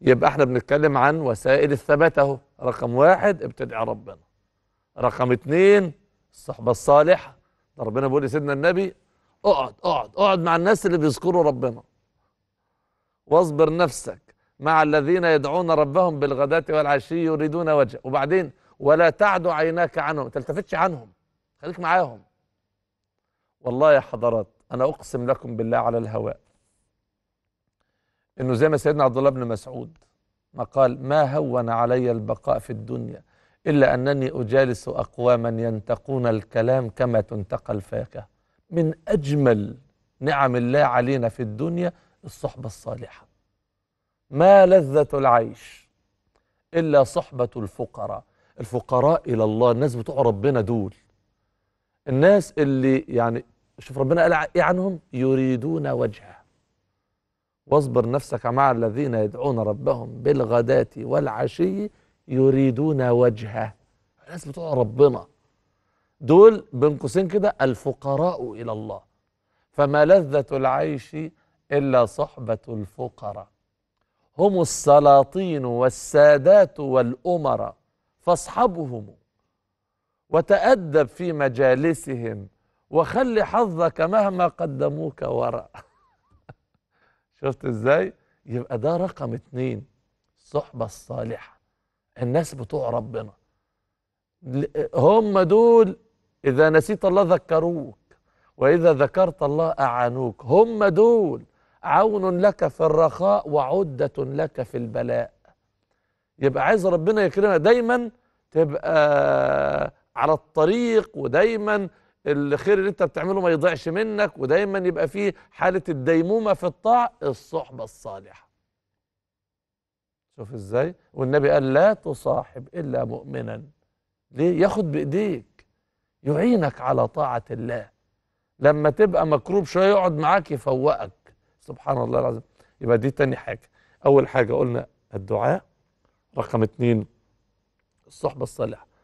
يبقى احنا بنتكلم عن وسائل الثبات اهو رقم واحد ابتدع ربنا رقم اتنين الصحبة الصالحة ربنا بيقول لسيدنا النبي اقعد اقعد اقعد مع الناس اللي بيذكروا ربنا واصبر نفسك مع الذين يدعون ربهم بالغداة والعشي يريدون وجه وبعدين ولا تعد عيناك عنهم ما تلتفتش عنهم خليك معاهم والله يا حضرات انا اقسم لكم بالله على الهواء انه زي ما سيدنا عبد الله بن مسعود ما قال ما هون علي البقاء في الدنيا الا انني اجالس اقواما ينتقون الكلام كما تنتقى الفاكهه من اجمل نعم الله علينا في الدنيا الصحبه الصالحه ما لذه العيش الا صحبه الفقراء الفقراء الى الله الناس بتوع ربنا دول الناس اللي يعني شوف ربنا قال ايه عنهم يريدون وجهه واصبر نفسك مع الذين يدعون ربهم بالغداة والعشي يريدون وجهه الناس بتوع ربنا دول بين قوسين كده الفقراء إلى الله فما لذة العيش إلا صحبة الفقراء هم السلاطين والسادات والأمراء فاصحبهم وتأدب في مجالسهم وخل حظك مهما قدموك وراء شفت ازاي يبقى ده رقم اتنين الصحبة الصالحة الناس بتوع ربنا هم دول إذا نسيت الله ذكروك وإذا ذكرت الله أعانوك هم دول عون لك في الرخاء وعدة لك في البلاء يبقى عايز ربنا يكرمك دايما تبقى على الطريق ودايما الخير اللي انت بتعمله ما يضيعش منك ودايما يبقى فيه حاله الديمومه في الطاعه الصحبه الصالحه شوف ازاي والنبي قال لا تصاحب الا مؤمنا ليه ياخد بايديك يعينك على طاعه الله لما تبقى مكروب شويه يقعد معاك يفوقك سبحان الله العظيم يبقى دي تاني حاجه اول حاجه قلنا الدعاء رقم اتنين الصحبه الصالحه